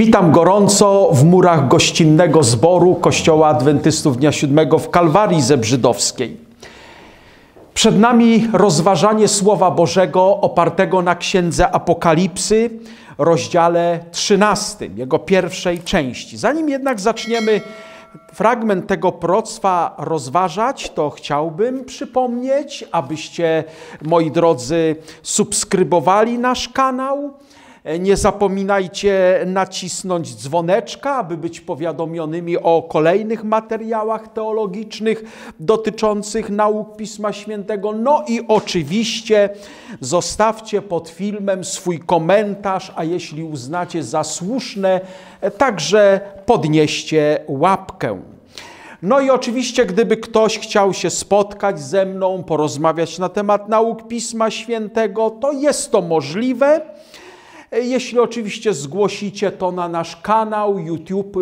Witam gorąco w murach gościnnego zboru Kościoła Adwentystów Dnia Siódmego w Kalwarii Zebrzydowskiej. Przed nami rozważanie Słowa Bożego opartego na Księdze Apokalipsy, rozdziale 13, jego pierwszej części. Zanim jednak zaczniemy fragment tego proctwa rozważać, to chciałbym przypomnieć, abyście, moi drodzy, subskrybowali nasz kanał, E, nie zapominajcie nacisnąć dzwoneczka, aby być powiadomionymi o kolejnych materiałach teologicznych dotyczących nauk Pisma Świętego. No i oczywiście zostawcie pod filmem swój komentarz, a jeśli uznacie za słuszne, e, także podnieście łapkę. No i oczywiście, gdyby ktoś chciał się spotkać ze mną, porozmawiać na temat nauk Pisma Świętego, to jest to możliwe. Jeśli oczywiście zgłosicie to na nasz kanał YouTube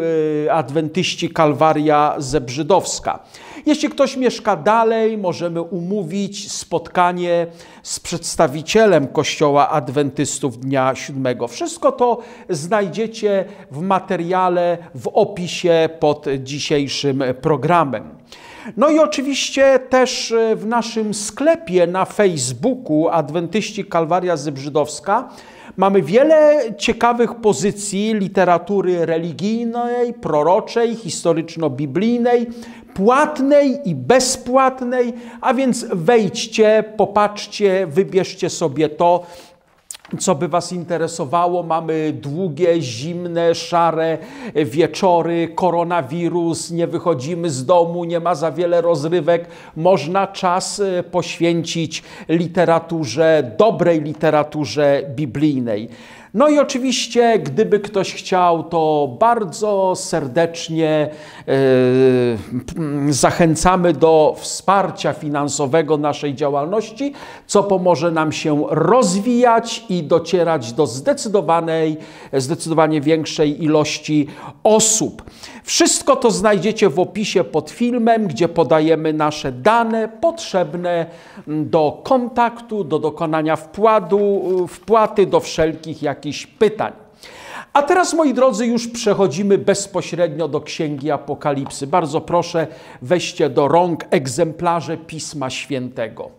e, Adwentyści Kalwaria Zebrzydowska. Jeśli ktoś mieszka dalej, możemy umówić spotkanie z przedstawicielem Kościoła Adwentystów Dnia Siódmego. Wszystko to znajdziecie w materiale w opisie pod dzisiejszym programem. No i oczywiście też e, w naszym sklepie na Facebooku Adwentyści Kalwaria Zebrzydowska mamy wiele ciekawych pozycji literatury religijnej, proroczej, historyczno-biblijnej, płatnej i bezpłatnej, a więc wejdźcie, popatrzcie, wybierzcie sobie to, co by Was interesowało, mamy długie, zimne, szare wieczory, koronawirus, nie wychodzimy z domu, nie ma za wiele rozrywek. Można czas e, poświęcić literaturze, dobrej literaturze biblijnej. No i oczywiście, gdyby ktoś chciał, to bardzo serdecznie e, zachęcamy do wsparcia finansowego naszej działalności, co pomoże nam się rozwijać i docierać do zdecydowanej, zdecydowanie większej ilości osób. Wszystko to znajdziecie w opisie pod filmem, gdzie podajemy nasze dane potrzebne do kontaktu, do dokonania wpładu, wpłaty, do wszelkich jakichś pytań. A teraz, moi drodzy, już przechodzimy bezpośrednio do Księgi Apokalipsy. Bardzo proszę, weźcie do rąk egzemplarze Pisma Świętego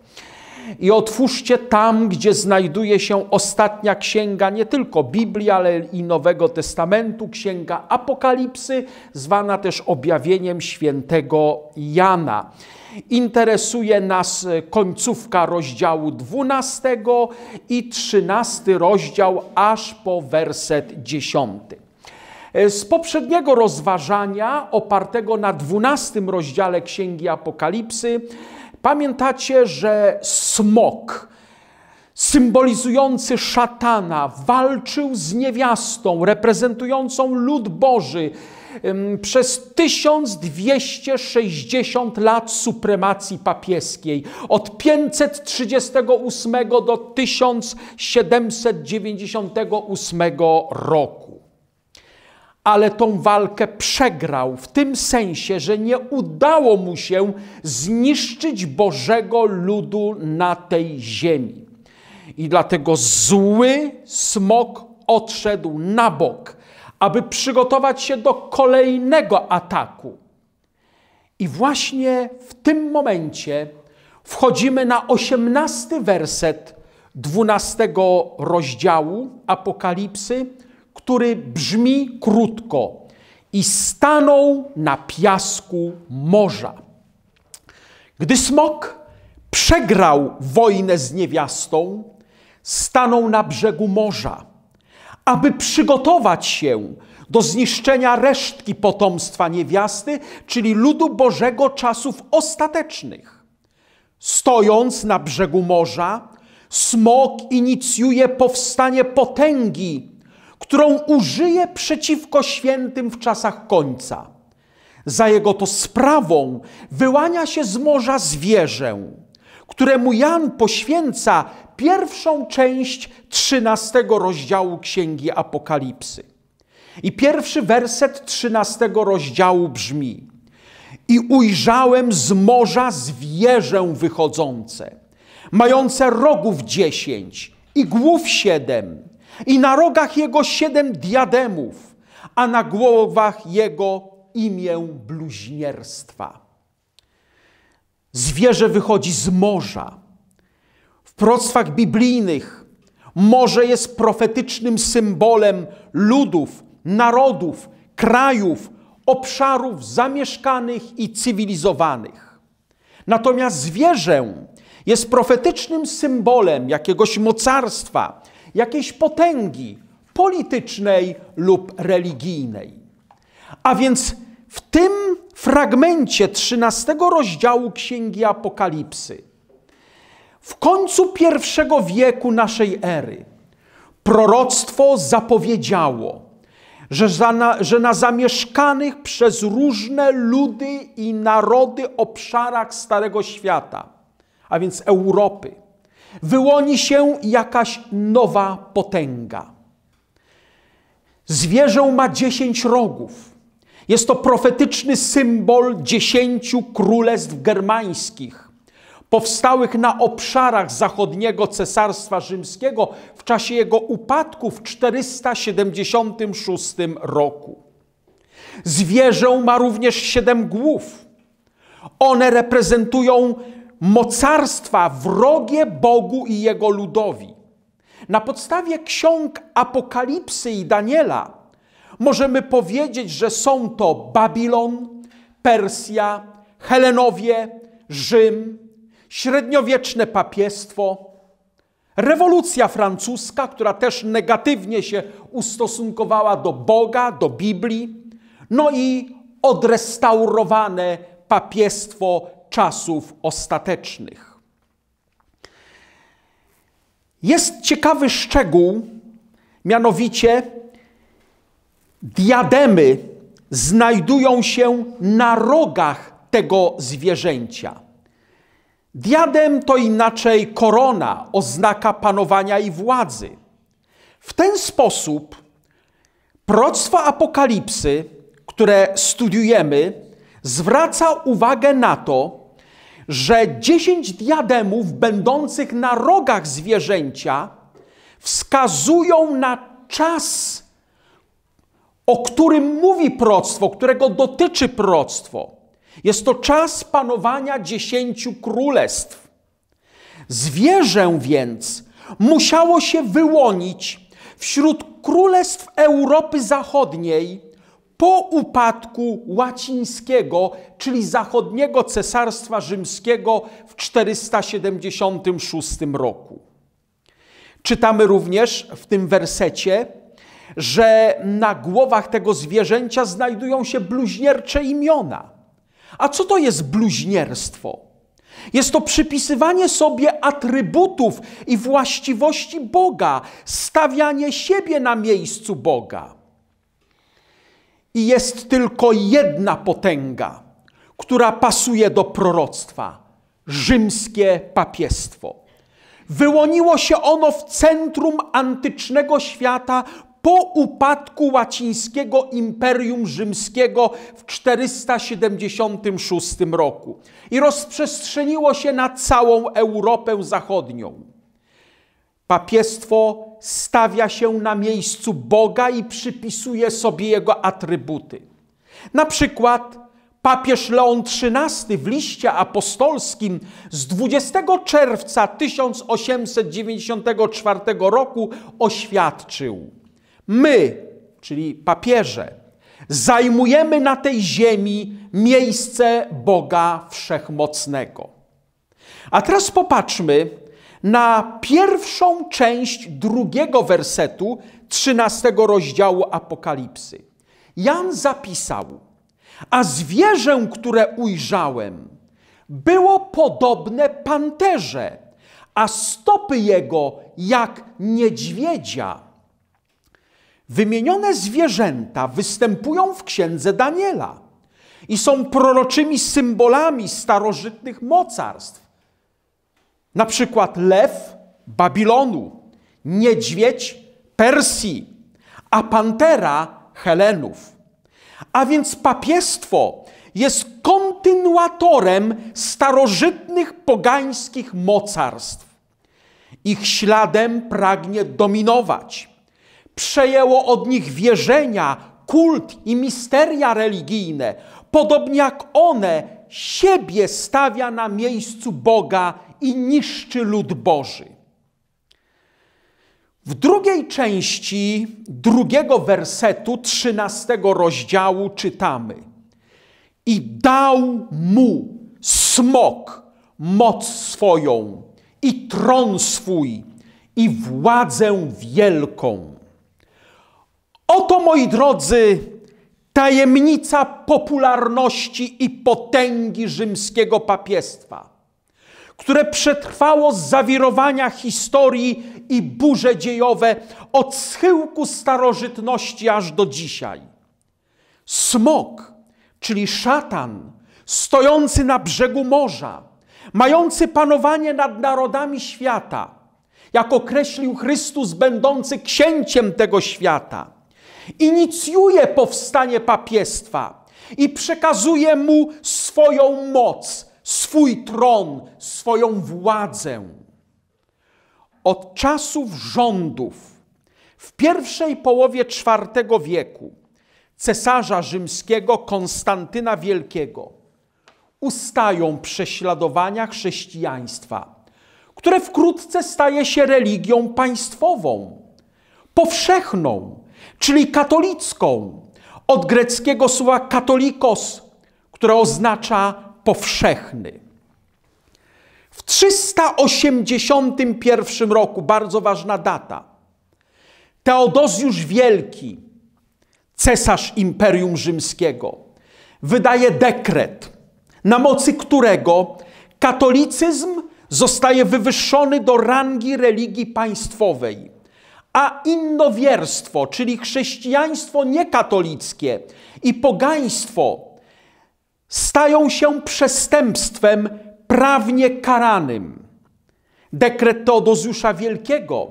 i otwórzcie tam, gdzie znajduje się ostatnia księga, nie tylko Biblii, ale i Nowego Testamentu, księga Apokalipsy, zwana też objawieniem świętego Jana. Interesuje nas e, końcówka rozdziału 12 i 13 rozdział, aż po werset 10. E, z poprzedniego rozważania, opartego na 12 rozdziale Księgi Apokalipsy, Pamiętacie, że smok, symbolizujący szatana, walczył z niewiastą reprezentującą lud Boży przez 1260 lat supremacji papieskiej, od 538 do 1798 roku ale tą walkę przegrał w tym sensie, że nie udało mu się zniszczyć Bożego ludu na tej ziemi. I dlatego zły smok odszedł na bok, aby przygotować się do kolejnego ataku. I właśnie w tym momencie wchodzimy na osiemnasty werset dwunastego rozdziału Apokalipsy który brzmi krótko i stanął na piasku morza. Gdy smok przegrał wojnę z niewiastą, stanął na brzegu morza, aby przygotować się do zniszczenia resztki potomstwa niewiasty, czyli ludu Bożego czasów ostatecznych. Stojąc na brzegu morza, smok inicjuje powstanie potęgi, którą użyje przeciwko świętym w czasach końca. Za jego to sprawą wyłania się z morza zwierzę, któremu Jan poświęca pierwszą część trzynastego rozdziału Księgi Apokalipsy. I pierwszy werset trzynastego rozdziału brzmi: I ujrzałem z morza zwierzę wychodzące, mające rogów dziesięć i głów siedem i na rogach jego siedem diademów, a na głowach jego imię bluźnierstwa. Zwierzę wychodzi z morza. W proctwach biblijnych morze jest profetycznym symbolem ludów, narodów, krajów, obszarów zamieszkanych i cywilizowanych. Natomiast zwierzę jest profetycznym symbolem jakiegoś mocarstwa, jakiejś potęgi politycznej lub religijnej. A więc w tym fragmencie 13 rozdziału Księgi Apokalipsy, w końcu pierwszego wieku naszej ery, proroctwo zapowiedziało, że, za na, że na zamieszkanych przez różne ludy i narody obszarach Starego Świata, a więc Europy, wyłoni się jakaś nowa potęga. Zwierzę ma dziesięć rogów. Jest to profetyczny symbol dziesięciu królestw germańskich, powstałych na obszarach zachodniego Cesarstwa Rzymskiego w czasie jego upadku w 476 roku. Zwierzę ma również siedem głów. One reprezentują mocarstwa wrogie Bogu i jego ludowi. Na podstawie ksiąg Apokalipsy i Daniela możemy powiedzieć, że są to Babilon, Persja, Helenowie, Rzym, średniowieczne papiestwo, rewolucja francuska, która też negatywnie się ustosunkowała do Boga, do Biblii, no i odrestaurowane papiestwo czasów ostatecznych. Jest ciekawy szczegół, mianowicie diademy znajdują się na rogach tego zwierzęcia. Diadem to inaczej korona, oznaka panowania i władzy. W ten sposób proctwo apokalipsy, które studiujemy, zwraca uwagę na to, że dziesięć diademów będących na rogach zwierzęcia wskazują na czas, o którym mówi proctwo, którego dotyczy proctwo. Jest to czas panowania dziesięciu królestw. Zwierzę więc musiało się wyłonić wśród królestw Europy Zachodniej po upadku łacińskiego, czyli zachodniego cesarstwa rzymskiego w 476 roku. Czytamy również w tym wersecie, że na głowach tego zwierzęcia znajdują się bluźniercze imiona. A co to jest bluźnierstwo? Jest to przypisywanie sobie atrybutów i właściwości Boga, stawianie siebie na miejscu Boga. I jest tylko jedna potęga, która pasuje do proroctwa rzymskie papiestwo. Wyłoniło się ono w centrum antycznego świata po upadku łacińskiego Imperium Rzymskiego w 476 roku i rozprzestrzeniło się na całą Europę Zachodnią. Papiestwo stawia się na miejscu Boga i przypisuje sobie jego atrybuty. Na przykład papież Leon XIII w liście apostolskim z 20 czerwca 1894 roku oświadczył: My, czyli papieże, zajmujemy na tej ziemi miejsce Boga Wszechmocnego. A teraz popatrzmy, na pierwszą część drugiego wersetu 13 rozdziału Apokalipsy. Jan zapisał: A zwierzę, które ujrzałem, było podobne panterze, a stopy jego jak niedźwiedzia. Wymienione zwierzęta występują w księdze Daniela i są proroczymi symbolami starożytnych mocarstw na przykład lew Babilonu, niedźwiedź Persji, a pantera Helenów. A więc papiestwo jest kontynuatorem starożytnych pogańskich mocarstw. Ich śladem pragnie dominować. Przejęło od nich wierzenia, kult i misteria religijne, podobnie jak one siebie stawia na miejscu Boga i niszczy lud Boży. W drugiej części drugiego wersetu trzynastego rozdziału czytamy: I dał mu smok moc swoją, i tron swój, i władzę wielką. Oto, moi drodzy, tajemnica popularności i potęgi rzymskiego papiestwa które przetrwało zawirowania historii i burze dziejowe od schyłku starożytności aż do dzisiaj. Smok, czyli szatan, stojący na brzegu morza, mający panowanie nad narodami świata, jak określił Chrystus, będący księciem tego świata, inicjuje powstanie papiestwa i przekazuje mu swoją moc swój tron, swoją władzę. Od czasów rządów w pierwszej połowie IV wieku cesarza rzymskiego Konstantyna Wielkiego ustają prześladowania chrześcijaństwa, które wkrótce staje się religią państwową, powszechną, czyli katolicką, od greckiego słowa katolikos, które oznacza powszechny. W 381 roku, bardzo ważna data, Teodozjusz Wielki, cesarz Imperium Rzymskiego, wydaje dekret, na mocy którego katolicyzm zostaje wywyższony do rangi religii państwowej, a innowierstwo, czyli chrześcijaństwo niekatolickie i pogaństwo, stają się przestępstwem prawnie karanym. Dekret Teodozjusza Wielkiego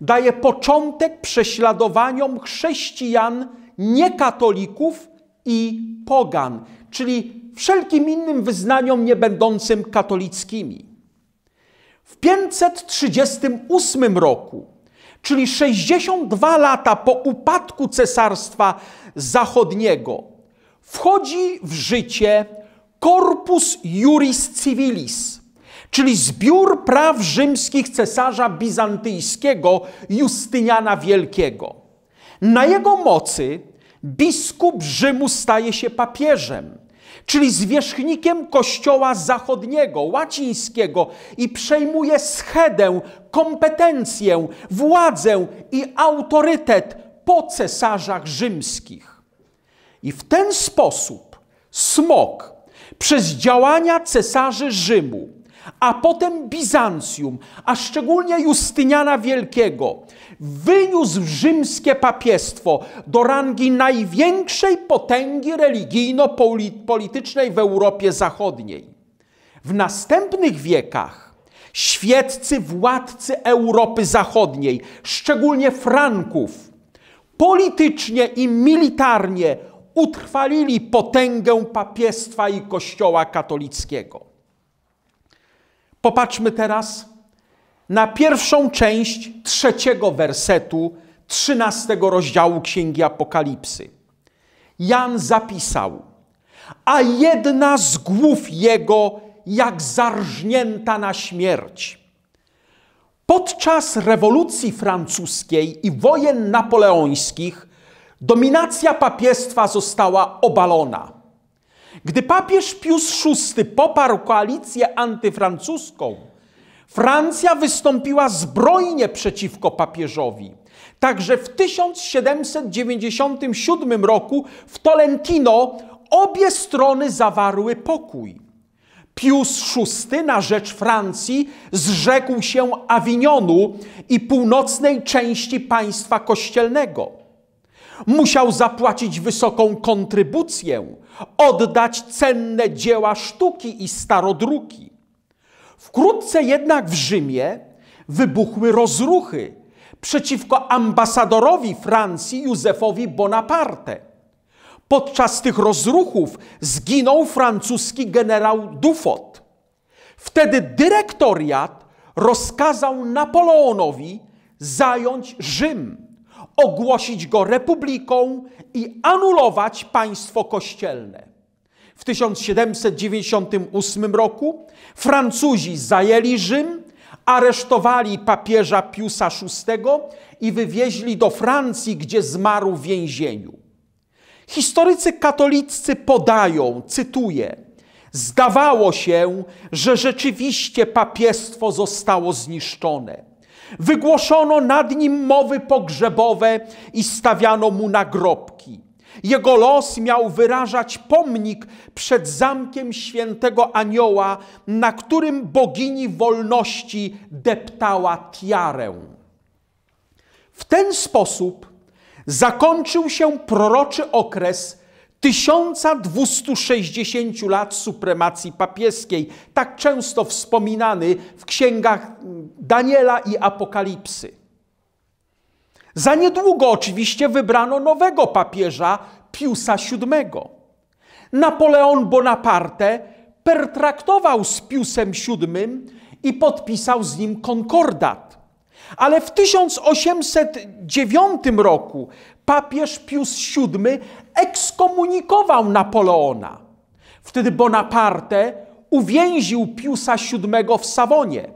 daje początek prześladowaniom chrześcijan, niekatolików i pogan, czyli wszelkim innym wyznaniom niebędącym katolickimi. W 538 roku, czyli 62 lata po upadku Cesarstwa Zachodniego, wchodzi w życie Corpus Juris Civilis, czyli zbiór praw rzymskich cesarza bizantyjskiego Justyniana Wielkiego. Na jego mocy biskup Rzymu staje się papieżem, czyli zwierzchnikiem kościoła zachodniego, łacińskiego i przejmuje schedę, kompetencję, władzę i autorytet po cesarzach rzymskich. I w ten sposób smok przez działania cesarzy Rzymu, a potem Bizancjum, a szczególnie Justyniana Wielkiego, wyniósł rzymskie papiestwo do rangi największej potęgi religijno-politycznej w Europie Zachodniej. W następnych wiekach świeccy władcy Europy Zachodniej, szczególnie Franków, politycznie i militarnie utrwalili potęgę papiestwa i Kościoła katolickiego. Popatrzmy teraz na pierwszą część trzeciego wersetu trzynastego rozdziału Księgi Apokalipsy. Jan zapisał, a jedna z głów jego jak zarżnięta na śmierć. Podczas rewolucji francuskiej i wojen napoleońskich Dominacja papiestwa została obalona. Gdy papież Pius VI poparł koalicję antyfrancuską, Francja wystąpiła zbrojnie przeciwko papieżowi. Także w 1797 roku w Tolentino obie strony zawarły pokój. Pius VI na rzecz Francji zrzekł się Awinionu i północnej części państwa kościelnego musiał zapłacić wysoką kontrybucję, oddać cenne dzieła sztuki i starodruki. Wkrótce jednak w Rzymie wybuchły rozruchy przeciwko ambasadorowi Francji Józefowi Bonaparte. Podczas tych rozruchów zginął francuski generał Dufot. Wtedy dyrektoriat rozkazał Napoleonowi zająć Rzym ogłosić go republiką i anulować państwo kościelne. W 1798 roku Francuzi zajęli Rzym, aresztowali papieża Piusa VI i wywieźli do Francji, gdzie zmarł w więzieniu. Historycy katoliccy podają, cytuję, Zdawało się, że rzeczywiście papiestwo zostało zniszczone. Wygłoszono nad nim mowy pogrzebowe i stawiano mu nagrobki. Jego los miał wyrażać pomnik przed zamkiem świętego anioła, na którym bogini wolności deptała tiarę. W ten sposób zakończył się proroczy okres 1260 lat supremacji papieskiej, tak często wspominany w księgach Daniela i Apokalipsy. Za niedługo oczywiście wybrano nowego papieża, Piusa VII. Napoleon Bonaparte pertraktował z Piusem VII i podpisał z nim konkordat. Ale w 1809 roku papież Pius VII ekskomunikował Napoleona. Wtedy Bonaparte uwięził Piusa VII w Sawonie.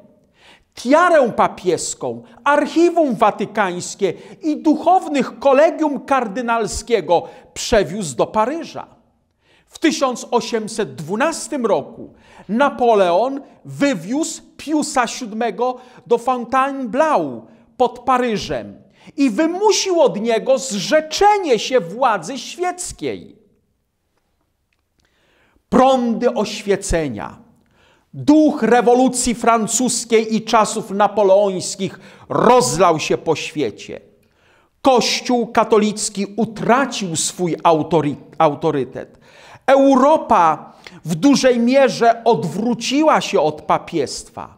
Tiarę papieską, archiwum watykańskie i duchownych kolegium kardynalskiego przewiózł do Paryża. W 1812 roku Napoleon wywiózł Piusa VII do Fontainebleau pod Paryżem i wymusił od niego zrzeczenie się władzy świeckiej. Prądy oświecenia, duch rewolucji francuskiej i czasów napoleońskich rozlał się po świecie. Kościół katolicki utracił swój autorytet. Europa w dużej mierze odwróciła się od papiestwa.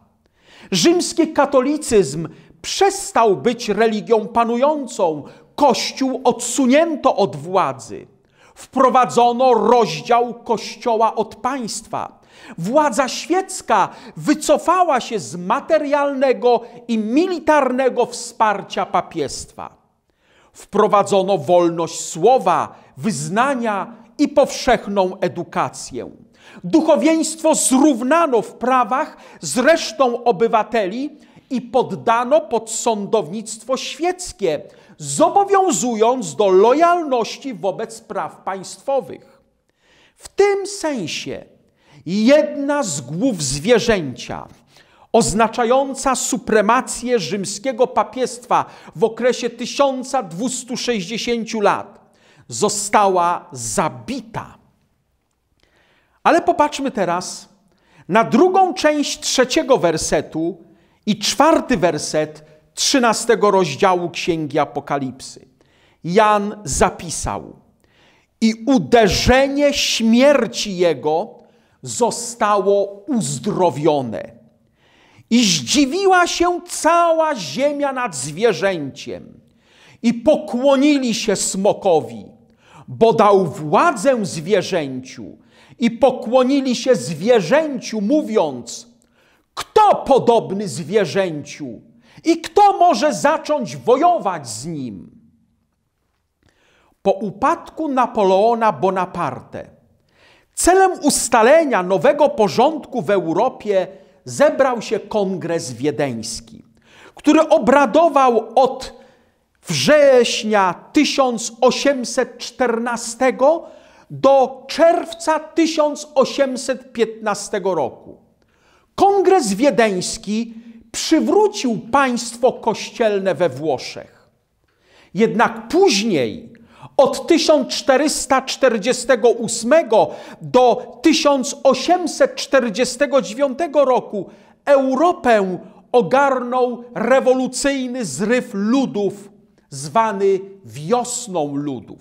Rzymski katolicyzm przestał być religią panującą. Kościół odsunięto od władzy. Wprowadzono rozdział kościoła od państwa. Władza świecka wycofała się z materialnego i militarnego wsparcia papiestwa. Wprowadzono wolność słowa, wyznania i powszechną edukację. Duchowieństwo zrównano w prawach z resztą obywateli, i poddano pod sądownictwo świeckie, zobowiązując do lojalności wobec praw państwowych. W tym sensie jedna z głów zwierzęcia, oznaczająca supremację rzymskiego papiestwa w okresie 1260 lat, została zabita. Ale popatrzmy teraz na drugą część trzeciego wersetu i czwarty werset trzynastego rozdziału Księgi Apokalipsy. Jan zapisał: I uderzenie śmierci jego zostało uzdrowione. I zdziwiła się cała ziemia nad zwierzęciem. I pokłonili się smokowi, bo dał władzę zwierzęciu. I pokłonili się zwierzęciu, mówiąc: kto podobny zwierzęciu i kto może zacząć wojować z nim? Po upadku Napoleona Bonaparte, celem ustalenia nowego porządku w Europie, zebrał się kongres wiedeński, który obradował od września 1814 do czerwca 1815 roku. Kongres Wiedeński przywrócił państwo kościelne we Włoszech. Jednak później, od 1448 do 1849 roku, Europę ogarnął rewolucyjny zryw ludów, zwany wiosną ludów.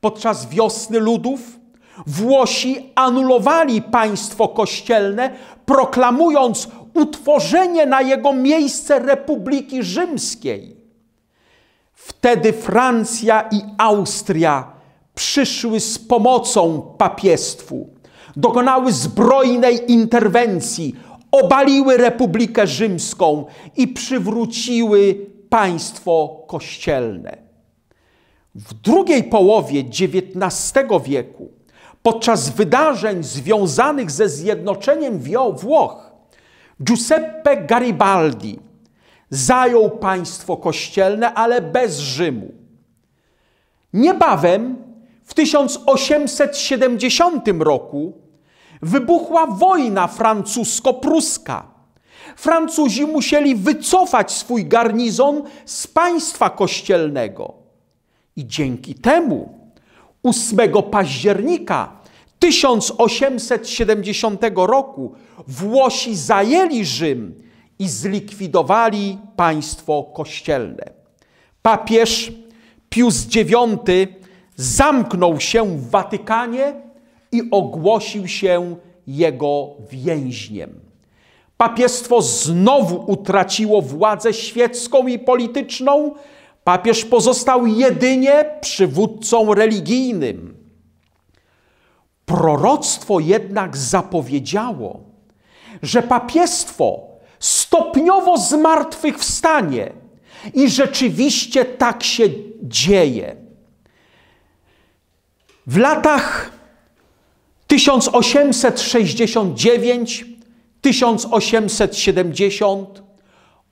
Podczas wiosny ludów Włosi anulowali państwo kościelne, proklamując utworzenie na jego miejsce Republiki Rzymskiej. Wtedy Francja i Austria przyszły z pomocą papiestwu, dokonały zbrojnej interwencji, obaliły Republikę Rzymską i przywróciły państwo kościelne. W drugiej połowie XIX wieku podczas wydarzeń związanych ze zjednoczeniem Włoch Giuseppe Garibaldi zajął państwo kościelne, ale bez Rzymu. Niebawem w 1870 roku wybuchła wojna francusko-pruska. Francuzi musieli wycofać swój garnizon z państwa kościelnego. I dzięki temu 8 października 1870 roku Włosi zajęli Rzym i zlikwidowali państwo kościelne. Papież Pius IX zamknął się w Watykanie i ogłosił się jego więźniem. Papiestwo znowu utraciło władzę świecką i polityczną. Papież pozostał jedynie przywódcą religijnym. Proroctwo jednak zapowiedziało, że papiestwo stopniowo zmartwychwstanie i rzeczywiście tak się dzieje. W latach 1869 1870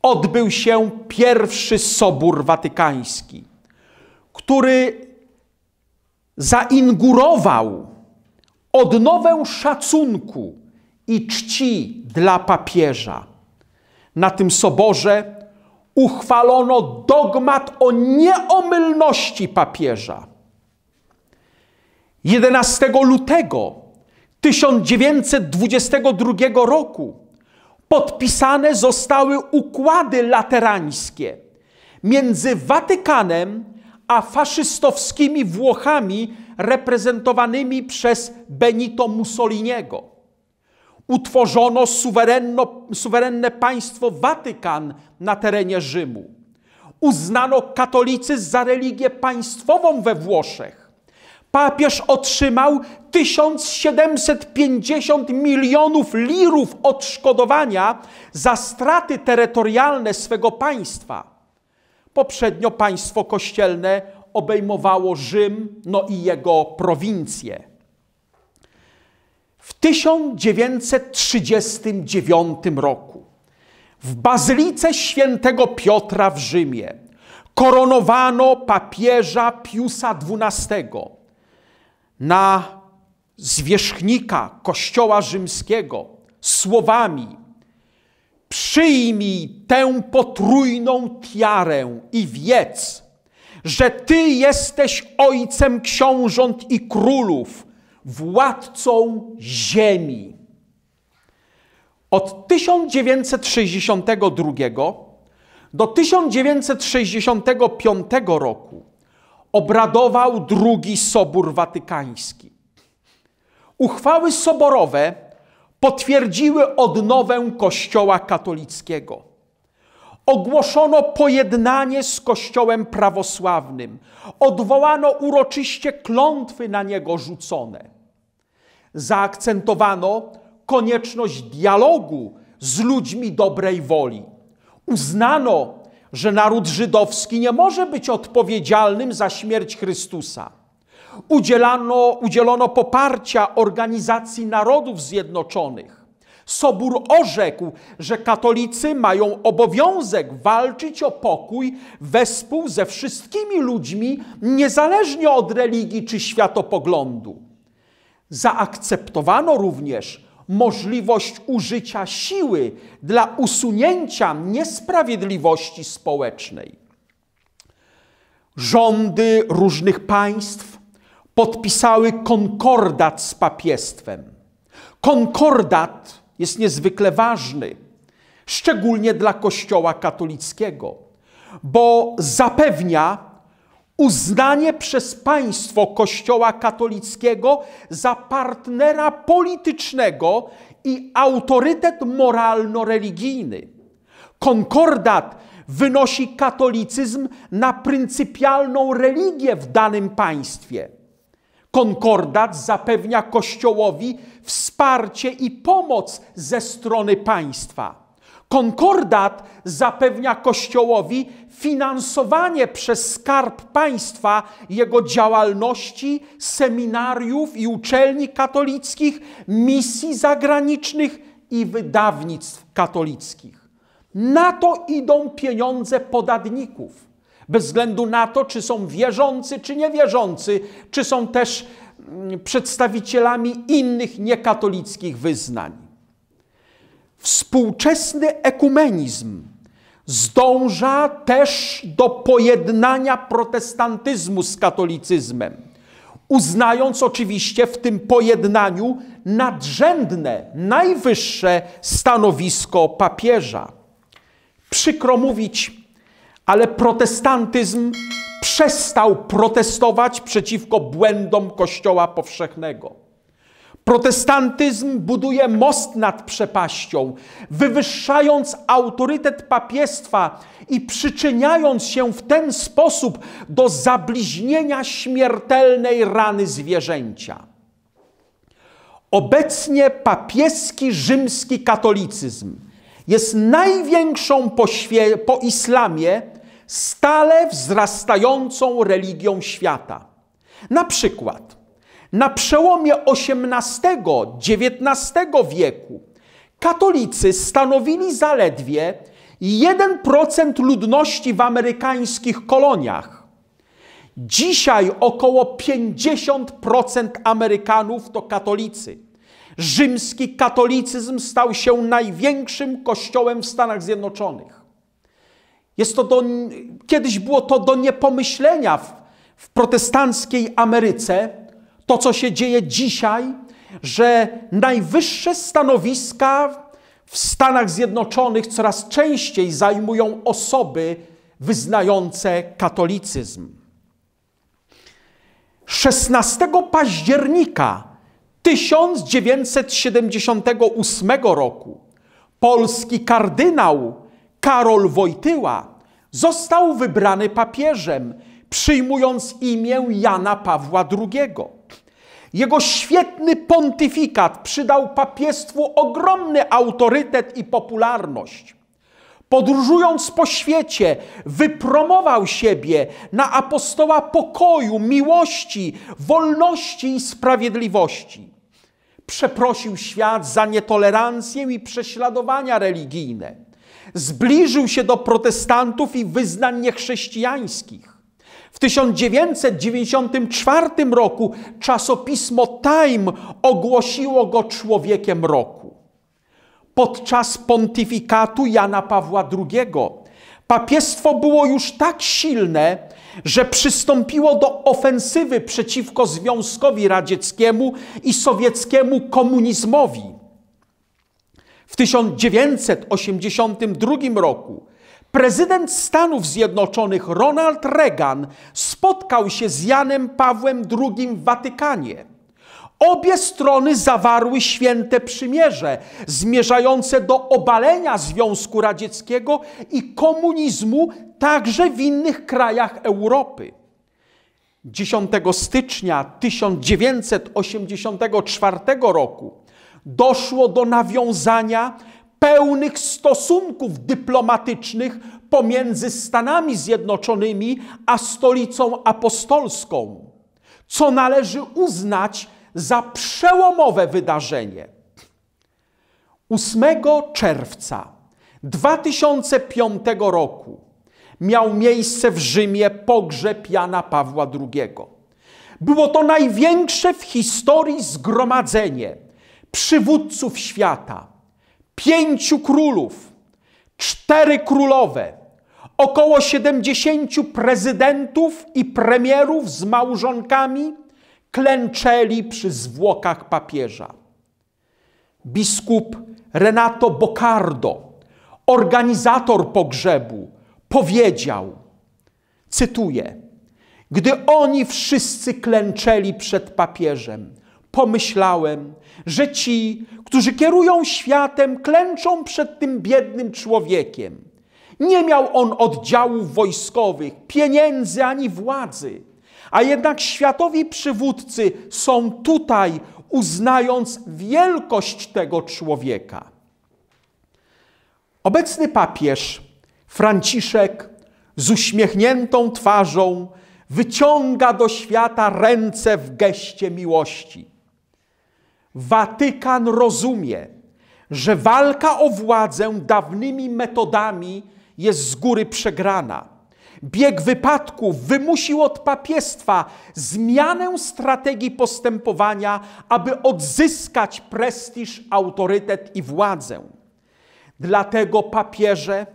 odbył się pierwszy Sobór Watykański, który zaingurował odnowę szacunku i czci dla papieża. Na tym soborze uchwalono dogmat o nieomylności papieża. 11 lutego 1922 roku podpisane zostały układy laterańskie między Watykanem a faszystowskimi Włochami reprezentowanymi przez Benito Mussoliniego. Utworzono suwerenne państwo Watykan na terenie Rzymu. Uznano katolicyzm za religię państwową we Włoszech. Papież otrzymał 1750 milionów lirów odszkodowania za straty terytorialne swego państwa. Poprzednio państwo kościelne obejmowało Rzym, no i jego prowincje. W 1939 roku w Bazylice Świętego Piotra w Rzymie koronowano papieża Piusa XII. Na zwierzchnika Kościoła Rzymskiego słowami: Przyjmij tę potrójną tiarę i wiedz, że Ty jesteś ojcem książąt i królów, władcą ziemi. Od 1962 do 1965 roku obradował drugi Sobór Watykański. Uchwały soborowe potwierdziły odnowę Kościoła katolickiego ogłoszono pojednanie z Kościołem prawosławnym. Odwołano uroczyście klątwy na niego rzucone. Zaakcentowano konieczność dialogu z ludźmi dobrej woli. Uznano, że naród żydowski nie może być odpowiedzialnym za śmierć Chrystusa. Udzielano, udzielono poparcia Organizacji Narodów Zjednoczonych Sobór orzekł, że katolicy mają obowiązek walczyć o pokój wespół ze wszystkimi ludźmi, niezależnie od religii czy światopoglądu. Zaakceptowano również możliwość użycia siły dla usunięcia niesprawiedliwości społecznej. Rządy różnych państw podpisały konkordat z papiestwem. Konkordat jest niezwykle ważny, szczególnie dla Kościoła katolickiego, bo zapewnia uznanie przez państwo Kościoła katolickiego za partnera politycznego i autorytet moralno-religijny. Konkordat wynosi katolicyzm na pryncypialną religię w danym państwie. Konkordat zapewnia Kościołowi wsparcie i pomoc ze strony państwa. Konkordat zapewnia Kościołowi finansowanie przez skarb państwa jego działalności, seminariów i uczelni katolickich, misji zagranicznych i wydawnictw katolickich. Na to idą pieniądze podatników. Bez względu na to, czy są wierzący, czy niewierzący, czy są też mm, przedstawicielami innych niekatolickich wyznań. Współczesny ekumenizm zdąża też do pojednania protestantyzmu z katolicyzmem, uznając oczywiście w tym pojednaniu nadrzędne, najwyższe stanowisko papieża. Przykro mówić, ale protestantyzm przestał protestować przeciwko błędom Kościoła powszechnego. Protestantyzm buduje most nad przepaścią, wywyższając autorytet papiestwa i przyczyniając się w ten sposób do zabliźnienia śmiertelnej rany zwierzęcia. Obecnie papieski rzymski katolicyzm jest największą po, po islamie stale wzrastającą religią świata. Na przykład na przełomie XVIII-XIX wieku katolicy stanowili zaledwie 1% ludności w amerykańskich koloniach. Dzisiaj około 50% Amerykanów to katolicy. Rzymski katolicyzm stał się największym kościołem w Stanach Zjednoczonych. Jest to do, kiedyś było to do niepomyślenia w, w protestanckiej Ameryce, to co się dzieje dzisiaj, że najwyższe stanowiska w Stanach Zjednoczonych coraz częściej zajmują osoby wyznające katolicyzm. 16 października 1978 roku polski kardynał Karol Wojtyła został wybrany papieżem, przyjmując imię Jana Pawła II. Jego świetny pontyfikat przydał papiestwu ogromny autorytet i popularność. Podróżując po świecie, wypromował siebie na apostoła pokoju, miłości, wolności i sprawiedliwości. Przeprosił świat za nietolerancję i prześladowania religijne Zbliżył się do protestantów i wyznań niechrześcijańskich. W 1994 roku czasopismo Time ogłosiło go człowiekiem roku. Podczas pontyfikatu Jana Pawła II papiestwo było już tak silne, że przystąpiło do ofensywy przeciwko Związkowi Radzieckiemu i sowieckiemu komunizmowi. W 1982 roku prezydent Stanów Zjednoczonych Ronald Reagan spotkał się z Janem Pawłem II w Watykanie. Obie strony zawarły święte przymierze zmierzające do obalenia Związku Radzieckiego i komunizmu także w innych krajach Europy. 10 stycznia 1984 roku doszło do nawiązania pełnych stosunków dyplomatycznych pomiędzy Stanami Zjednoczonymi a stolicą apostolską, co należy uznać za przełomowe wydarzenie. 8 czerwca 2005 roku miał miejsce w Rzymie pogrzeb Jana Pawła II. Było to największe w historii zgromadzenie przywódców świata, pięciu królów, cztery królowe, około 70 prezydentów i premierów z małżonkami klęczeli przy zwłokach papieża. Biskup Renato Bocardo, organizator pogrzebu, powiedział, cytuję, gdy oni wszyscy klęczeli przed papieżem, pomyślałem, że ci, którzy kierują światem, klęczą przed tym biednym człowiekiem. Nie miał on oddziałów wojskowych, pieniędzy ani władzy, a jednak światowi przywódcy są tutaj, uznając wielkość tego człowieka. Obecny papież Franciszek z uśmiechniętą twarzą wyciąga do świata ręce w geście miłości. Watykan rozumie, że walka o władzę dawnymi metodami jest z góry przegrana. Bieg wypadków wymusił od papiestwa zmianę strategii postępowania, aby odzyskać prestiż, autorytet i władzę. Dlatego papieże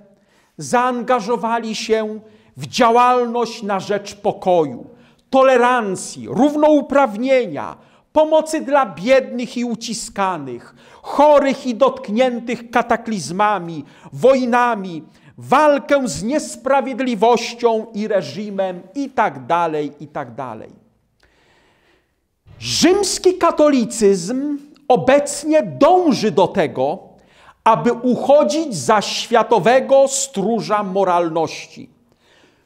zaangażowali się w działalność na rzecz pokoju, tolerancji, równouprawnienia, pomocy dla biednych i uciskanych, chorych i dotkniętych kataklizmami, wojnami, walkę z niesprawiedliwością i reżimem itd. Tak itd. Tak Rzymski katolicyzm obecnie dąży do tego, aby uchodzić za światowego stróża moralności,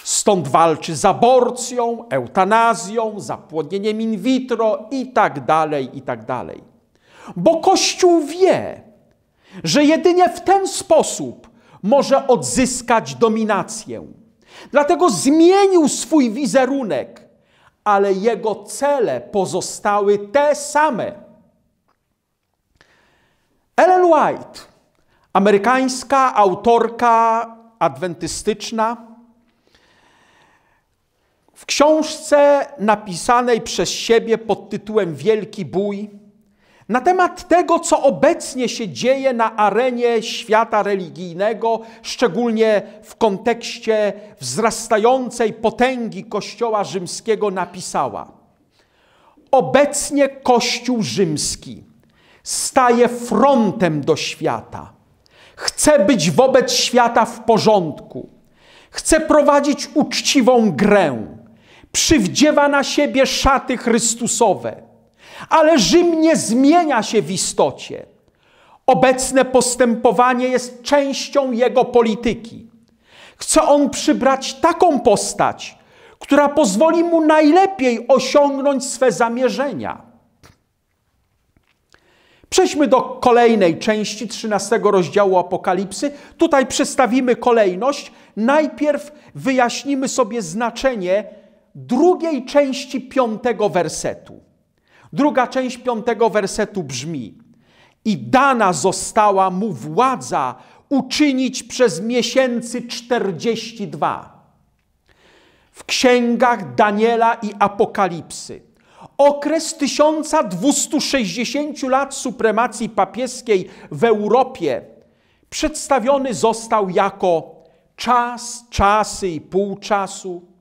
Stąd walczy z aborcją, eutanazją, zapłodnieniem in vitro i tak dalej, i tak dalej. Bo Kościół wie, że jedynie w ten sposób może odzyskać dominację. Dlatego zmienił swój wizerunek, ale jego cele pozostały te same. Ellen White, amerykańska autorka adwentystyczna, w książce napisanej przez siebie pod tytułem Wielki Bój na temat tego, co obecnie się dzieje na arenie świata religijnego, szczególnie w kontekście wzrastającej potęgi Kościoła Rzymskiego, napisała: Obecnie Kościół Rzymski staje frontem do świata. Chce być wobec świata w porządku. Chce prowadzić uczciwą grę przywdziewa na siebie szaty Chrystusowe. Ale Rzym nie zmienia się w istocie. Obecne postępowanie jest częścią jego polityki. Chce on przybrać taką postać, która pozwoli mu najlepiej osiągnąć swe zamierzenia. Przejdźmy do kolejnej części 13 rozdziału Apokalipsy. Tutaj przedstawimy kolejność. Najpierw wyjaśnimy sobie znaczenie drugiej części piątego wersetu. Druga część piątego wersetu brzmi: I dana została mu władza uczynić przez miesięcy 42. W księgach Daniela i Apokalipsy okres 1260 lat supremacji papieskiej w Europie przedstawiony został jako czas, czasy i pół czasu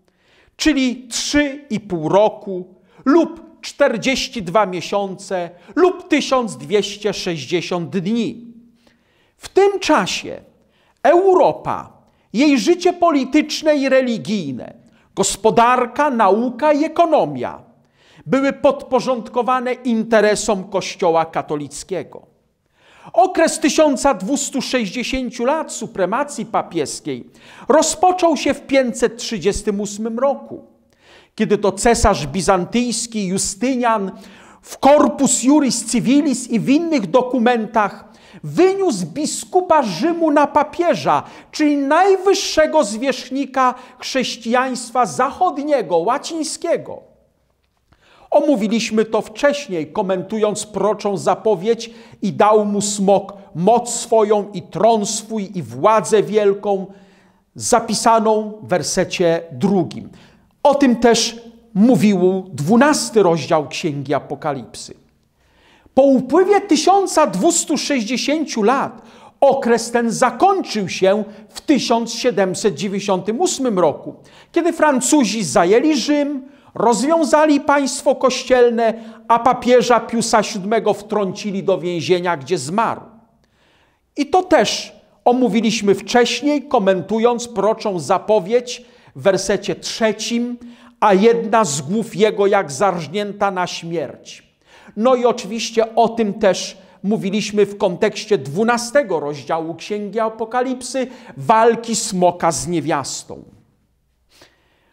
czyli 3,5 roku lub 42 miesiące lub 1260 dni. W tym czasie Europa, jej życie polityczne i religijne, gospodarka, nauka i ekonomia były podporządkowane interesom Kościoła katolickiego. Okres 1260 lat supremacji papieskiej rozpoczął się w 538 roku, kiedy to cesarz bizantyjski Justynian w Corpus Juris Civilis i w innych dokumentach wyniósł biskupa Rzymu na papieża, czyli najwyższego zwierzchnika chrześcijaństwa zachodniego, łacińskiego. Omówiliśmy to wcześniej, komentując proczą zapowiedź i dał mu smok moc swoją i tron swój i władzę wielką, zapisaną w wersecie drugim. O tym też mówił dwunasty rozdział Księgi Apokalipsy. Po upływie 1260 lat okres ten zakończył się w 1798 roku, kiedy Francuzi zajęli Rzym, Rozwiązali państwo kościelne, a papieża Piusa VII wtrącili do więzienia, gdzie zmarł. I to też omówiliśmy wcześniej, komentując proczą zapowiedź w wersecie trzecim, a jedna z głów jego jak zarżnięta na śmierć. No i oczywiście o tym też mówiliśmy w kontekście dwunastego rozdziału Księgi Apokalipsy walki smoka z niewiastą.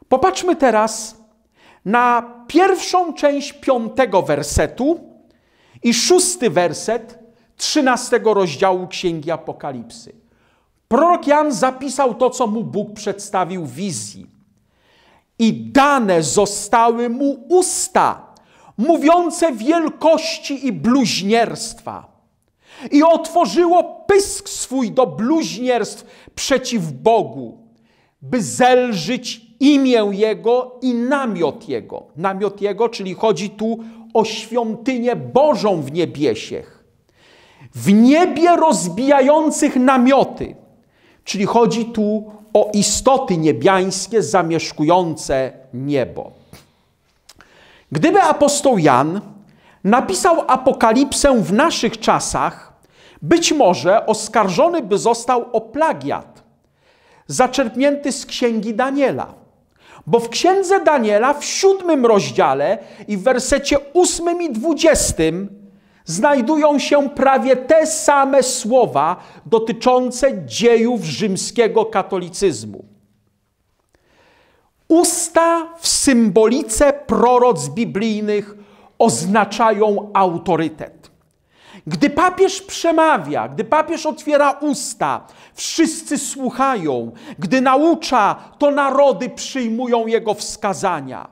Popatrzmy teraz na pierwszą część piątego wersetu i szósty werset trzynastego rozdziału Księgi Apokalipsy. Prorok Jan zapisał to, co mu Bóg przedstawił w wizji. I dane zostały mu usta, mówiące wielkości i bluźnierstwa. I otworzyło pysk swój do bluźnierstw przeciw Bogu, by zelżyć imię Jego i namiot Jego. Namiot Jego, czyli chodzi tu o świątynię Bożą w niebiesiech. W niebie rozbijających namioty, czyli chodzi tu o istoty niebiańskie zamieszkujące niebo. Gdyby apostoł Jan napisał apokalipsę w naszych czasach, być może oskarżony by został o plagiat, zaczerpnięty z księgi Daniela. Bo w księdze Daniela w siódmym rozdziale i w wersecie ósmym i dwudziestym znajdują się prawie te same słowa dotyczące dziejów rzymskiego katolicyzmu. Usta w symbolice proroc biblijnych oznaczają autorytet. Gdy papież przemawia, gdy papież otwiera usta, wszyscy słuchają. Gdy naucza, to narody przyjmują jego wskazania.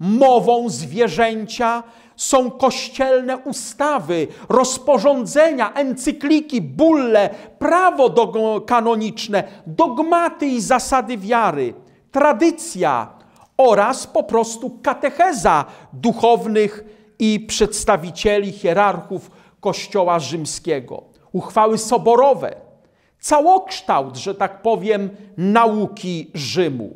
Mową zwierzęcia są kościelne ustawy, rozporządzenia, encykliki, bulle, prawo dog kanoniczne, dogmaty i zasady wiary, tradycja oraz po prostu katecheza duchownych i przedstawicieli hierarchów Kościoła Rzymskiego, uchwały soborowe, całokształt, że tak powiem, nauki Rzymu.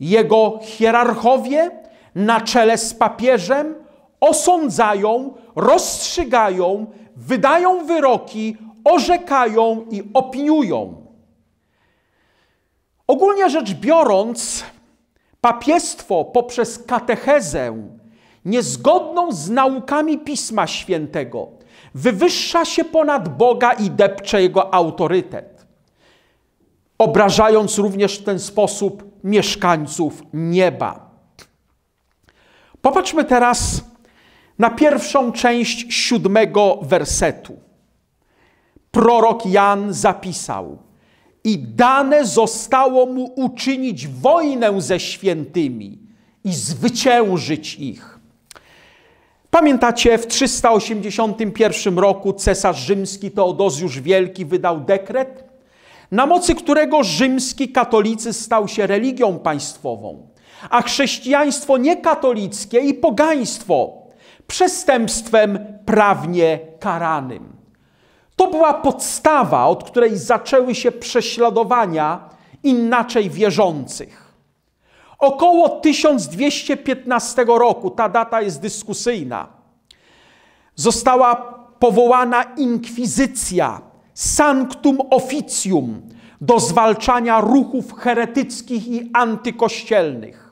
Jego hierarchowie na czele z papieżem osądzają, rozstrzygają, wydają wyroki, orzekają i opiniują. Ogólnie rzecz biorąc, papiestwo poprzez katechezę niezgodną z naukami Pisma Świętego. Wywyższa się ponad Boga i depcze jego autorytet, obrażając również w ten sposób mieszkańców nieba. Popatrzmy teraz na pierwszą część siódmego wersetu. Prorok Jan zapisał: I dane zostało mu uczynić wojnę ze świętymi i zwyciężyć ich. Pamiętacie, w 381 roku cesarz rzymski Teodozjusz Wielki wydał dekret, na mocy którego rzymski katolicy stał się religią państwową, a chrześcijaństwo niekatolickie i pogaństwo przestępstwem prawnie karanym. To była podstawa, od której zaczęły się prześladowania inaczej wierzących około 1215 roku, ta data jest dyskusyjna, została powołana inkwizycja, sanctum officium, do zwalczania ruchów heretyckich i antykościelnych.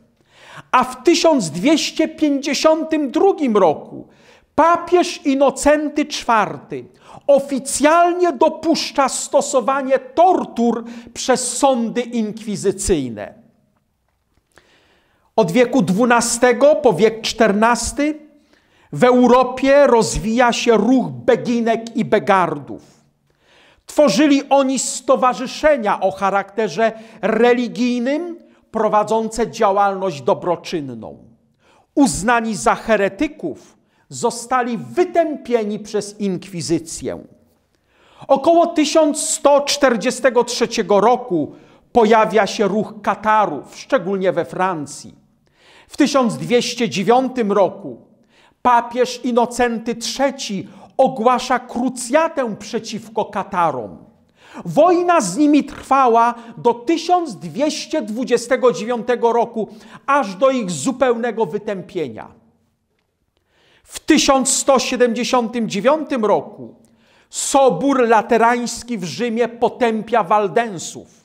A w 1252 roku papież Inocenty IV oficjalnie dopuszcza stosowanie tortur przez sądy inkwizycyjne. Od wieku XII po wiek XIV w Europie rozwija się ruch beginek i begardów. Tworzyli oni stowarzyszenia o charakterze religijnym, prowadzące działalność dobroczynną. Uznani za heretyków, zostali wytępieni przez inkwizycję. Około 1143 roku pojawia się ruch Katarów, szczególnie we Francji. W 1209 roku papież Inocenty III ogłasza krucjatę przeciwko Katarom. Wojna z nimi trwała do 1229 roku, aż do ich zupełnego wytępienia. W 1179 roku Sobór Laterański w Rzymie potępia Waldensów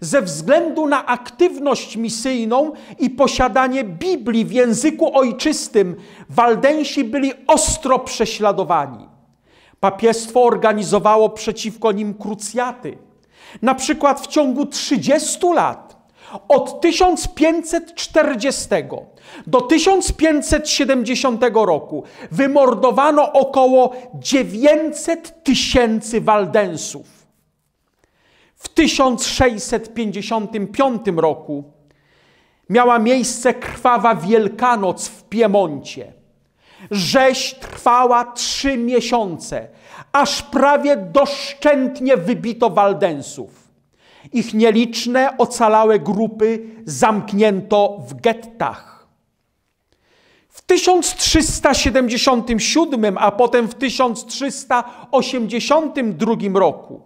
ze względu na aktywność misyjną i posiadanie Biblii w języku ojczystym, Waldensi byli ostro prześladowani. Papiestwo organizowało przeciwko nim krucjaty. Na przykład w ciągu 30 lat, od 1540 do 1570 roku, wymordowano około 900 tysięcy Waldensów. W 1655 roku miała miejsce krwawa Wielkanoc w Piemoncie. Rzeź trwała trzy miesiące, aż prawie doszczętnie wybito Waldensów. Ich nieliczne, ocalałe grupy zamknięto w gettach. W 1377, a potem w 1382 roku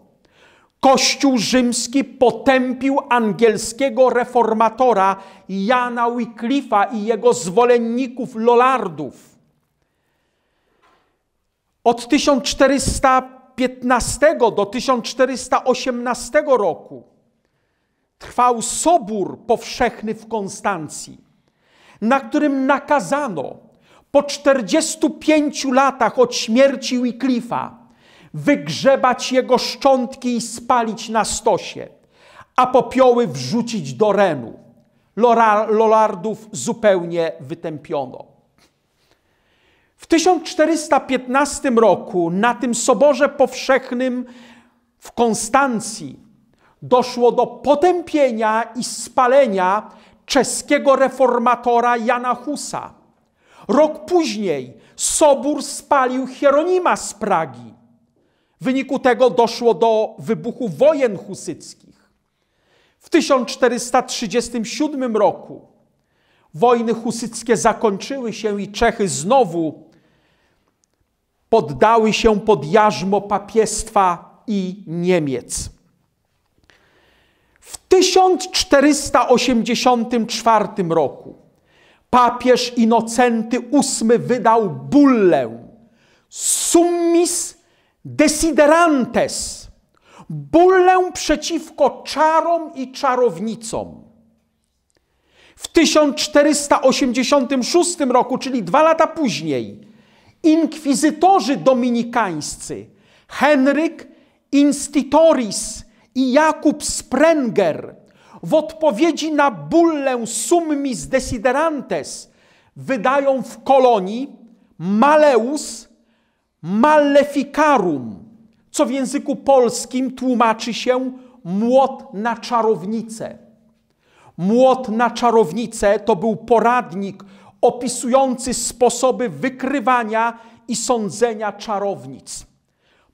Kościół rzymski potępił angielskiego reformatora Jana Wycliffe'a i jego zwolenników Lollardów. Od 1415 do 1418 roku trwał sobór powszechny w Konstancji, na którym nakazano po 45 latach od śmierci Wycliffe'a wygrzebać jego szczątki i spalić na stosie, a popioły wrzucić do Renu. Lolardów zupełnie wytępiono. W 1415 roku na tym Soborze Powszechnym w Konstancji doszło do potępienia i spalenia czeskiego reformatora Jana Husa. Rok później Sobór spalił Hieronima z Pragi. W wyniku tego doszło do wybuchu wojen husyckich. W 1437 roku wojny husyckie zakończyły się i Czechy znowu poddały się pod jarzmo papiestwa i Niemiec. W 1484 roku papież Inocenty VIII wydał bullę Summis Desiderantes. Bólę przeciwko czarom i czarownicom. W 1486 roku, czyli dwa lata później, inkwizytorzy dominikańscy Henryk Institoris i Jakub Sprenger w odpowiedzi na bullę summis desiderantes wydają w kolonii Maleus maleficarum, co w języku polskim tłumaczy się młot na czarownicę. Młot na czarownicę to był poradnik opisujący sposoby wykrywania i sądzenia czarownic.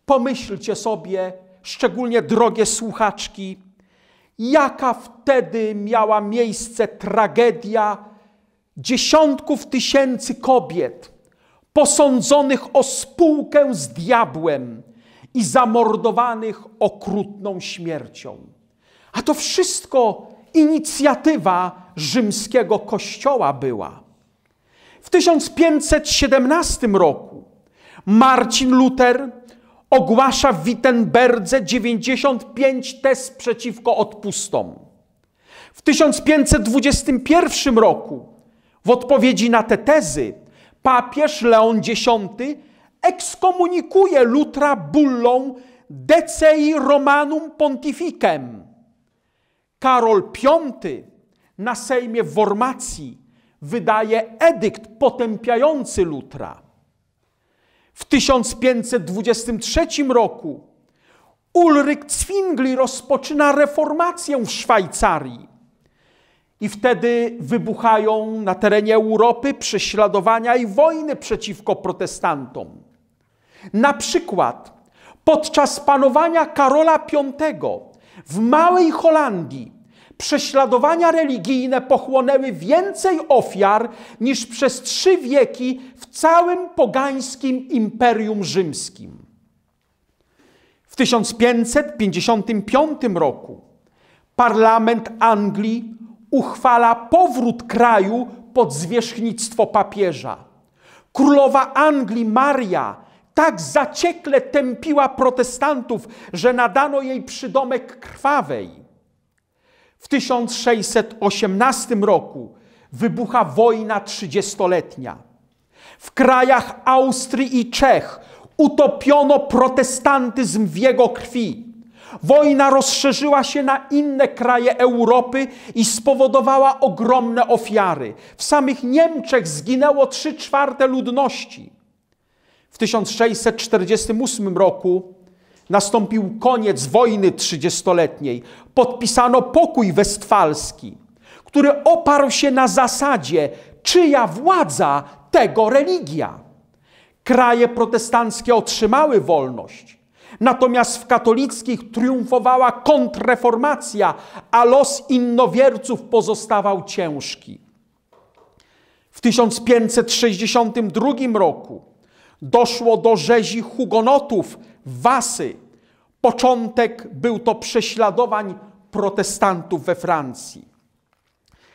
Pomyślcie sobie, szczególnie drogie słuchaczki, jaka wtedy miała miejsce tragedia dziesiątków tysięcy kobiet posądzonych o spółkę z diabłem i zamordowanych okrutną śmiercią. A to wszystko inicjatywa rzymskiego kościoła była. W 1517 roku Marcin Luther ogłasza w Wittenberdze 95 tez przeciwko odpustom. W 1521 roku w odpowiedzi na te tezy papież Leon X ekskomunikuje Lutra bullą Decei Romanum Pontificem. Karol V na Sejmie w Wormacji wydaje edykt potępiający Lutra. W 1523 roku Ulryk Zwingli rozpoczyna reformację w Szwajcarii. I wtedy wybuchają na terenie Europy prześladowania i wojny przeciwko protestantom. Na przykład podczas panowania Karola V w Małej Holandii prześladowania religijne pochłonęły więcej ofiar niż przez trzy wieki w całym pogańskim Imperium Rzymskim. W 1555 roku parlament Anglii uchwala powrót kraju pod zwierzchnictwo papieża. Królowa Anglii Maria tak zaciekle tępiła protestantów, że nadano jej przydomek krwawej. W 1618 roku wybucha wojna trzydziestoletnia. W krajach Austrii i Czech utopiono protestantyzm w jego krwi. Wojna rozszerzyła się na inne kraje Europy i spowodowała ogromne ofiary. W samych Niemczech zginęło 3 czwarte ludności. W 1648 roku nastąpił koniec wojny trzydziestoletniej. Podpisano pokój westfalski, który oparł się na zasadzie czyja władza, tego religia. Kraje protestanckie otrzymały wolność, Natomiast w katolickich triumfowała kontreformacja, a los innowierców pozostawał ciężki. W 1562 roku doszło do rzezi hugonotów Wasy. Początek był to prześladowań protestantów we Francji.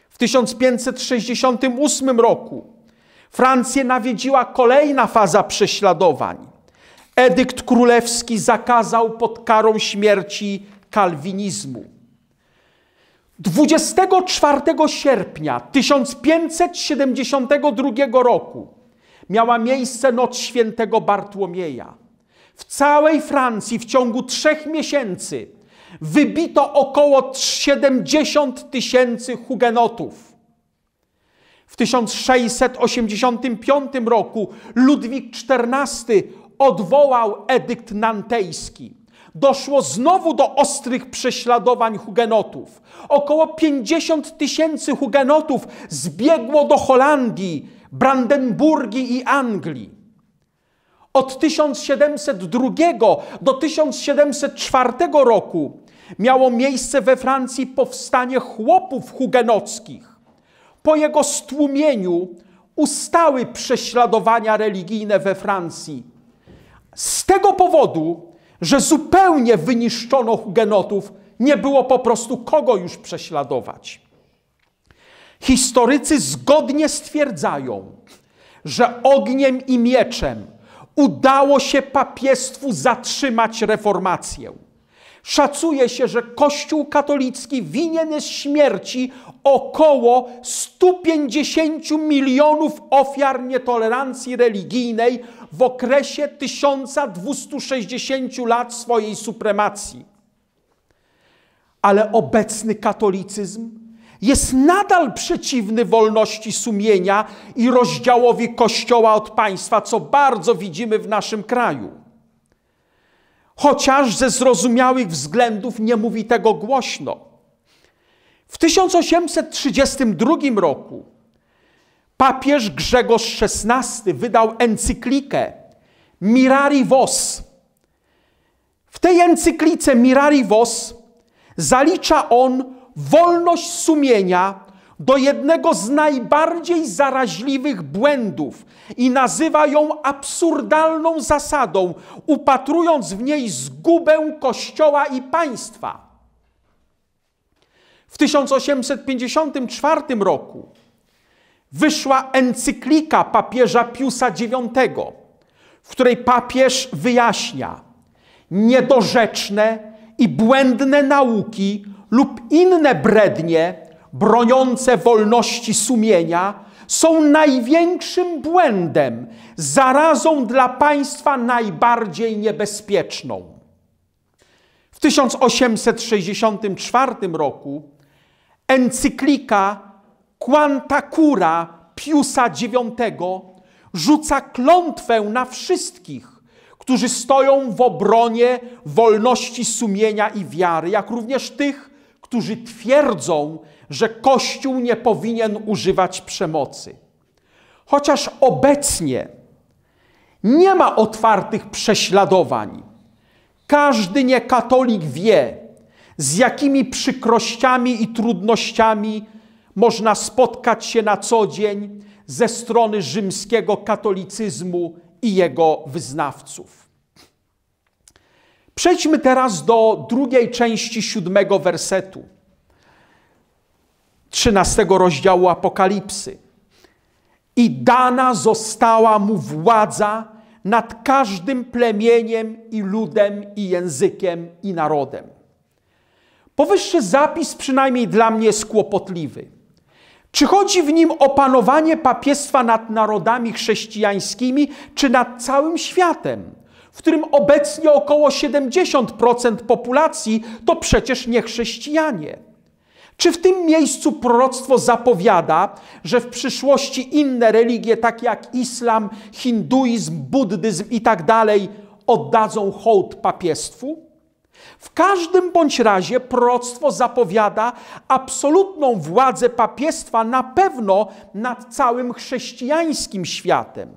W 1568 roku Francję nawiedziła kolejna faza prześladowań. Edykt królewski zakazał pod karą śmierci kalwinizmu. 24 sierpnia 1572 roku miała miejsce noc świętego Bartłomieja. W całej Francji w ciągu trzech miesięcy wybito około 70 tysięcy hugenotów. W 1685 roku Ludwik XIV odwołał edykt nantejski. Doszło znowu do ostrych prześladowań hugenotów. Około 50 tysięcy hugenotów zbiegło do Holandii, Brandenburgii i Anglii. Od 1702 do 1704 roku miało miejsce we Francji powstanie chłopów hugenockich. Po jego stłumieniu ustały prześladowania religijne we Francji, z tego powodu, że zupełnie wyniszczono hugenotów, nie było po prostu kogo już prześladować. Historycy zgodnie stwierdzają, że ogniem i mieczem udało się papiestwu zatrzymać reformację. Szacuje się, że Kościół katolicki winien jest śmierci około 150 milionów ofiar nietolerancji religijnej w okresie 1260 lat swojej supremacji. Ale obecny katolicyzm jest nadal przeciwny wolności sumienia i rozdziałowi Kościoła od państwa, co bardzo widzimy w naszym kraju chociaż ze zrozumiałych względów nie mówi tego głośno. W 1832 roku papież Grzegorz XVI wydał encyklikę Mirari Vos. W tej encyklice Mirari Vos zalicza on wolność sumienia do jednego z najbardziej zaraźliwych błędów i nazywa ją absurdalną zasadą, upatrując w niej zgubę Kościoła i państwa. W 1854 roku wyszła encyklika papieża Piusa IX, w której papież wyjaśnia niedorzeczne i błędne nauki lub inne brednie, broniące wolności sumienia są największym błędem, zarazą dla państwa najbardziej niebezpieczną. W 1864 roku encyklika Quanta Cura Piusa IX rzuca klątwę na wszystkich, którzy stoją w obronie wolności sumienia i wiary, jak również tych, którzy twierdzą, że Kościół nie powinien używać przemocy. Chociaż obecnie nie ma otwartych prześladowań. Każdy niekatolik wie, z jakimi przykrościami i trudnościami można spotkać się na co dzień ze strony rzymskiego katolicyzmu i jego wyznawców. Przejdźmy teraz do drugiej części siódmego wersetu. 13 rozdziału Apokalipsy. I dana została mu władza nad każdym plemieniem i ludem i językiem i narodem. Powyższy zapis przynajmniej dla mnie jest kłopotliwy. Czy chodzi w nim o panowanie papiestwa nad narodami chrześcijańskimi, czy nad całym światem, w którym obecnie około 70% populacji to przecież niechrześcijanie? chrześcijanie? Czy w tym miejscu proroctwo zapowiada, że w przyszłości inne religie, takie jak islam, hinduizm, buddyzm i tak dalej, oddadzą hołd papiestwu? W każdym bądź razie proroctwo zapowiada absolutną władzę papiestwa na pewno nad całym chrześcijańskim światem.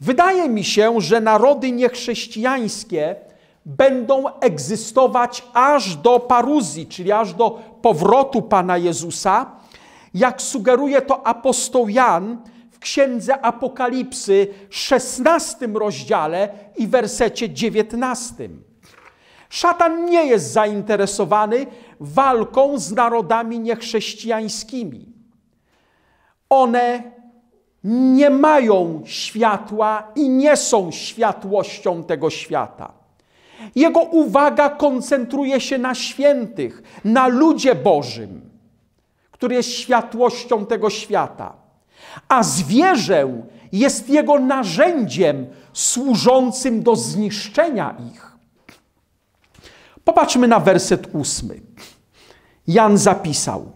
Wydaje mi się, że narody niechrześcijańskie będą egzystować aż do paruzji, czyli aż do powrotu Pana Jezusa, jak sugeruje to apostoł Jan w Księdze Apokalipsy 16 rozdziale i wersecie 19. Szatan nie jest zainteresowany walką z narodami niechrześcijańskimi. One nie mają światła i nie są światłością tego świata. Jego uwaga koncentruje się na świętych, na ludzie Bożym, który jest światłością tego świata. A zwierzę jest jego narzędziem służącym do zniszczenia ich. Popatrzmy na werset ósmy. Jan zapisał: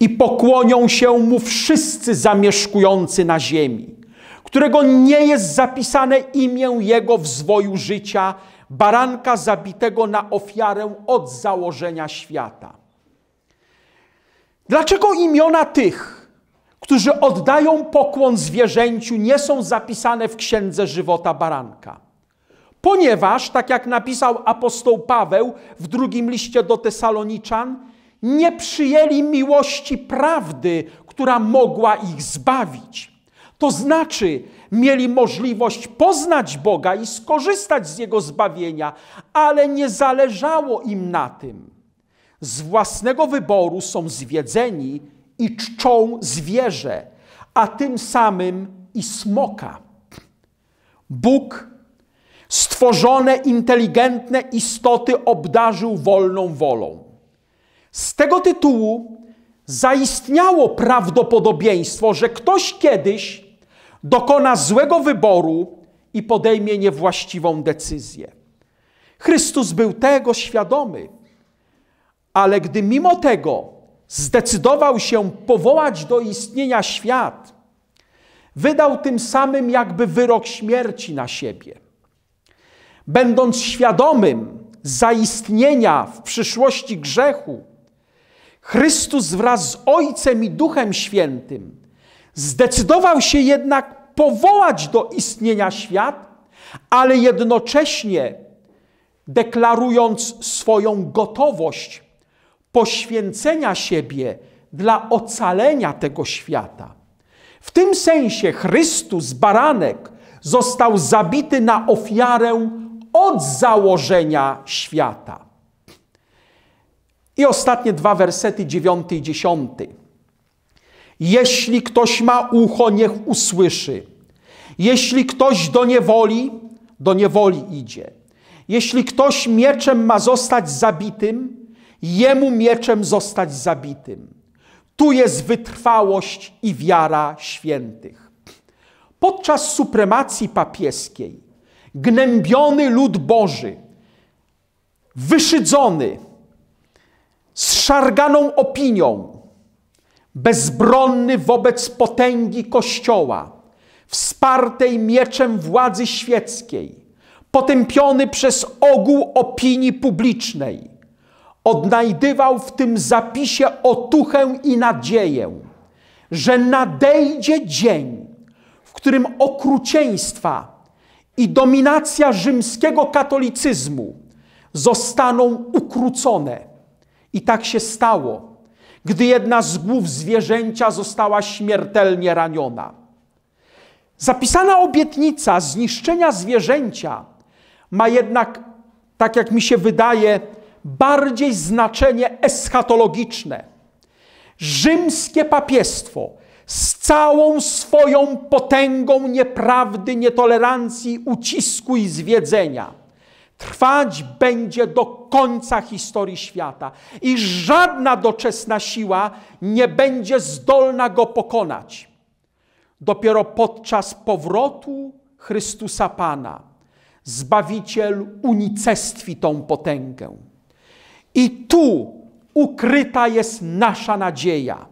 I pokłonią się mu wszyscy zamieszkujący na ziemi, którego nie jest zapisane imię jego w zwoju życia, baranka zabitego na ofiarę od założenia świata. Dlaczego imiona tych, którzy oddają pokłon zwierzęciu, nie są zapisane w księdze żywota baranka? Ponieważ, tak jak napisał apostoł Paweł w drugim liście do Tesaloniczan, nie przyjęli miłości prawdy, która mogła ich zbawić. To znaczy, mieli możliwość poznać Boga i skorzystać z Jego zbawienia, ale nie zależało im na tym. Z własnego wyboru są zwiedzeni i czczą zwierzę, a tym samym i smoka. Bóg stworzone inteligentne istoty obdarzył wolną wolą. Z tego tytułu zaistniało prawdopodobieństwo, że ktoś kiedyś dokona złego wyboru i podejmie niewłaściwą decyzję. Chrystus był tego świadomy, ale gdy mimo tego zdecydował się powołać do istnienia świat, wydał tym samym jakby wyrok śmierci na siebie. Będąc świadomym zaistnienia w przyszłości grzechu, Chrystus wraz z Ojcem i Duchem Świętym Zdecydował się jednak powołać do istnienia świat, ale jednocześnie deklarując swoją gotowość poświęcenia siebie dla ocalenia tego świata. W tym sensie Chrystus, baranek, został zabity na ofiarę od założenia świata. I ostatnie dwa wersety, dziewiąty i dziesiąty. Jeśli ktoś ma ucho, niech usłyszy. Jeśli ktoś do niewoli, do niewoli idzie. Jeśli ktoś mieczem ma zostać zabitym, jemu mieczem zostać zabitym. Tu jest wytrwałość i wiara świętych. Podczas supremacji papieskiej gnębiony lud Boży, wyszydzony, z szarganą opinią, bezbronny wobec potęgi Kościoła, wspartej mieczem władzy świeckiej, potępiony przez ogół opinii publicznej, odnajdywał w tym zapisie otuchę i nadzieję, że nadejdzie dzień, w którym okrucieństwa i dominacja rzymskiego katolicyzmu zostaną ukrócone. I tak się stało gdy jedna z głów zwierzęcia została śmiertelnie raniona. Zapisana obietnica zniszczenia zwierzęcia ma jednak, tak jak mi się wydaje, bardziej znaczenie eschatologiczne. Rzymskie papiestwo z całą swoją potęgą nieprawdy, nietolerancji, ucisku i zwiedzenia trwać będzie do końca historii świata i żadna doczesna siła nie będzie zdolna go pokonać. Dopiero podczas powrotu Chrystusa Pana Zbawiciel unicestwi tą potęgę. I tu ukryta jest nasza nadzieja,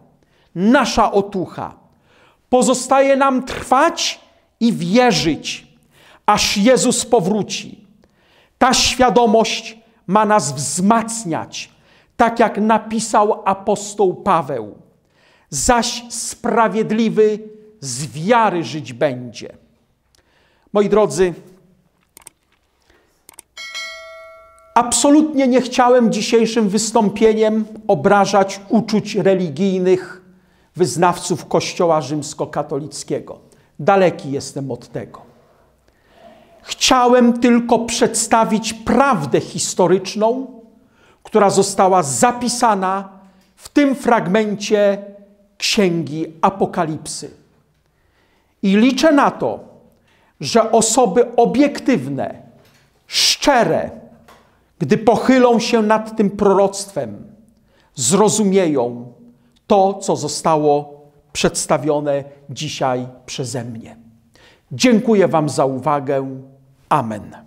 nasza otucha. Pozostaje nam trwać i wierzyć, aż Jezus powróci ta świadomość ma nas wzmacniać, tak jak napisał apostoł Paweł. Zaś sprawiedliwy z wiary żyć będzie. Moi drodzy, absolutnie nie chciałem dzisiejszym wystąpieniem obrażać uczuć religijnych wyznawców Kościoła rzymskokatolickiego. Daleki jestem od tego. Chciałem tylko przedstawić prawdę historyczną, która została zapisana w tym fragmencie Księgi Apokalipsy. I liczę na to, że osoby obiektywne, szczere, gdy pochylą się nad tym proroctwem, zrozumieją to, co zostało przedstawione dzisiaj przeze mnie. Dziękuję Wam za uwagę. Amen.